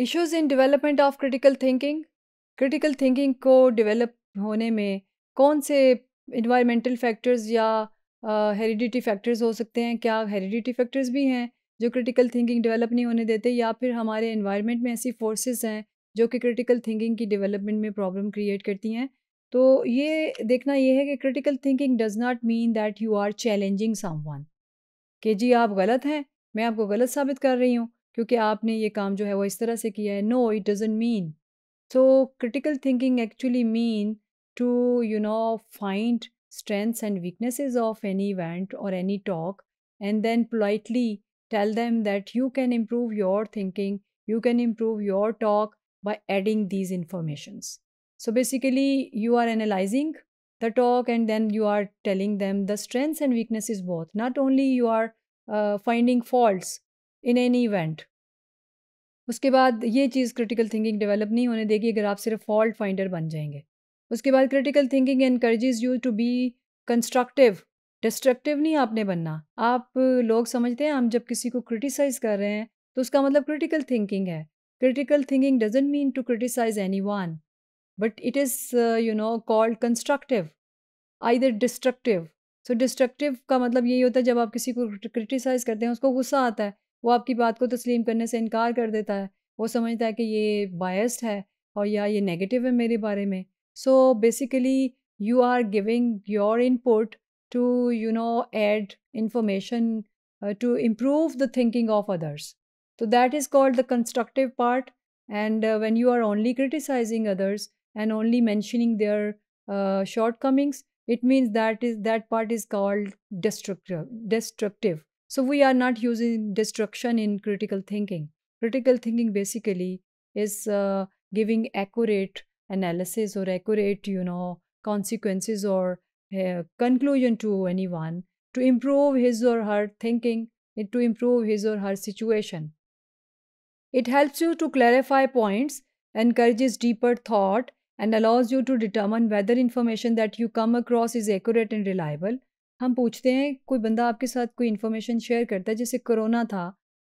Issues in development of critical thinking critical thinking को develop होने में कौन से इन्वायरमेंटल फैक्टर्स या हेरिडिटी uh, फैक्टर्स हो सकते हैं क्या हेरिडिटी फैक्टर्स भी हैं जो क्रिटिकल थिंकिंग डेवलप नहीं होने देते या फिर हमारे इन्वायरमेंट में ऐसी फोर्सेस हैं जो कि क्रिटिकल थिंकिंग की डेवलपमेंट में प्रॉब्लम क्रिएट करती हैं तो ये देखना ये है कि critical thinking does not mean that you are challenging some कि जी आप गलत हैं मैं आपको गलत साबित कर रही हूँ क्योंकि आपने ये काम जो है वो इस तरह से किया है no it doesn't mean so critical thinking actually mean to you know find strengths and weaknesses of any event और any talk and then politely tell them that you can improve your thinking you can improve your talk by adding these informations so basically you are analysing the talk and then you are telling them the strengths and weaknesses both not only you are finding faults in any event उसके बाद ये चीज़ critical thinking develop नहीं होने देगी अगर आप सिर्फ fault finder बन जाएंगे उसके बाद critical thinking increases you to be constructive destructive नहीं आपने बनना आप लोग समझते हैं हम जब किसी को क्रिटिसाइज़ कर रहे हैं तो उसका मतलब क्रिटिकल थिंकिंग है critical thinking doesn't mean to criticise any one but it is you know called constructive दर डिस्ट्रक्टिव सो डिस्ट्रक्टिव का मतलब यही होता है जब आप किसी को क्रिटिसाइज़ करते हैं उसको गुस्सा आता है वो आपकी बात को तस्लीम करने से इनकार कर देता है वो समझता है कि ये बायस्ड है और या ये नेगेटिव है मेरे बारे में so basically you are giving your input to you know add information to improve the thinking of others तो that is called the constructive part and when you are only criticising others and only mentioning their shortcomings it means that is that part is called destructive destructive So we are not using destruction in critical thinking. Critical thinking basically is uh, giving accurate analysis or accurate, you know, consequences or uh, conclusion to anyone to improve his or her thinking, eh, to improve his or her situation. It helps you to clarify points, encourages deeper thought, and allows you to determine whether information that you come across is accurate and reliable. हम पूछते हैं कोई बंदा आपके साथ कोई information share करता है जैसे कोरोना था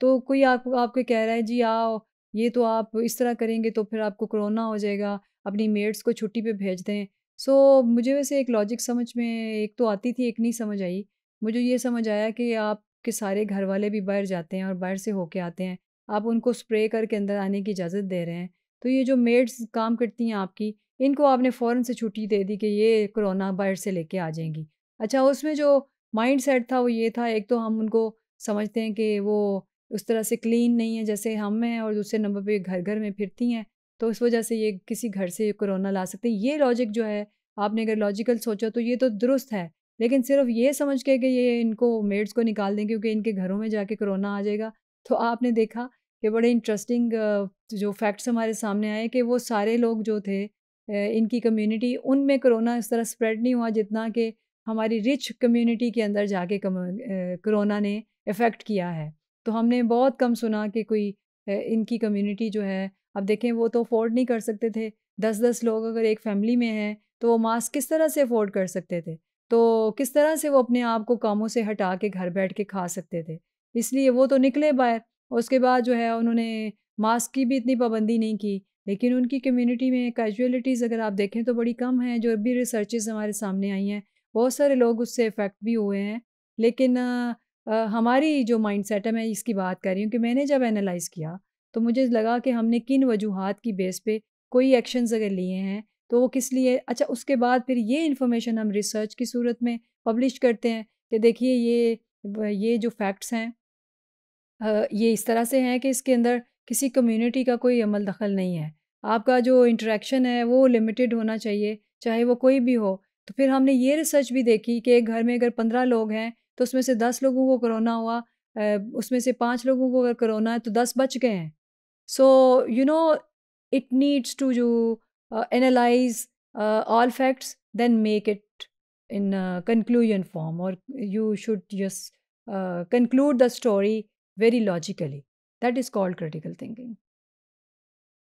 तो कोई आप आपको कह रहा है जी आओ ये तो आप इस तरह करेंगे तो फिर आपको कोरोना हो जाएगा अपनी मेड्स को छुट्टी पे भेज दें सो so, मुझे वैसे एक लॉजिक समझ में एक तो आती थी एक नहीं समझ आई मुझे ये समझ आया कि आपके सारे घर वाले भी बाहर जाते हैं और बाहर से होके आते हैं आप उनको स्प्रे करके अंदर आने की इजाज़त दे रहे हैं तो ये जो मेड्स काम करती हैं आपकी इनको आपने फ़ौरन से छुट्टी दे दी कि ये कोरोना बाहर से लेके आ जाएंगी अच्छा उसमें जो माइंड सेट था वो ये था एक तो हम उनको समझते हैं कि वो उस तरह से क्लीन नहीं है जैसे हम हैं और दूसरे नंबर पे घर घर में फिरती हैं तो उस वजह से ये किसी घर से कोरोना ला सकते हैं ये लॉजिक जो है आपने अगर लॉजिकल सोचा तो ये तो दुरुस्त है लेकिन सिर्फ ये समझ के कि ये इनको मेड्स को निकाल दें क्योंकि इनके घरों में जाके कोरोना आ जाएगा तो आपने देखा कि बड़े इंटरेस्टिंग जो फैक्ट्स हमारे सामने आए कि वो सारे लोग जो थे इनकी कम्युनिटी उनमें कोरोना इस तरह स्प्रेड नहीं हुआ जितना कि हमारी रिच कम्युनिटी के अंदर जाके कोरोना ने इफ़ेक्ट किया है तो हमने बहुत कम सुना कि कोई इनकी कम्युनिटी जो है अब देखें वो तो अफोर्ड नहीं कर सकते थे दस दस लोग अगर एक फैमिली में हैं तो वो मास्क किस तरह से अफोर्ड कर सकते थे तो किस तरह से वो अपने आप को कामों से हटा के घर बैठ के खा सकते थे इसलिए वो तो निकले बाहर उसके बाद जो है उन्होंने मास्क की भी इतनी पाबंदी नहीं की लेकिन उनकी कम्युनिटी में कैजुअलिटीज़ अगर आप देखें तो बड़ी कम हैं जो भी रिसर्चेज हमारे सामने आई हैं बहुत सारे लोग उससे इफ़ेक्ट भी हुए हैं लेकिन आ, आ, हमारी जो माइंड है मैं इसकी बात कर रही हूँ कि मैंने जब एनालाइज़ किया तो मुझे लगा कि हमने किन वजूहत की बेस पे कोई एक्शंस अगर लिए हैं तो वो किस लिए अच्छा उसके बाद फिर ये इन्फॉर्मेशन हम रिसर्च की सूरत में पब्लिश करते हैं कि देखिए ये ये जो फैक्ट्स हैं ये इस तरह से हैं कि इसके अंदर किसी कम्युनिटी का कोई अमल दखल नहीं है आपका जो इंटरेक्शन है वो लिमिटेड होना चाहिए चाहे वो कोई भी हो तो फिर हमने ये रिसर्च भी देखी कि एक घर में अगर पंद्रह लोग हैं तो उसमें से दस लोगों को कोरोना हुआ उसमें से पाँच लोगों को अगर कोरोना है तो दस बच गए हैं so you know it needs to you analyse all facts then make it in conclusion form और you should just conclude the story very logically that is called critical thinking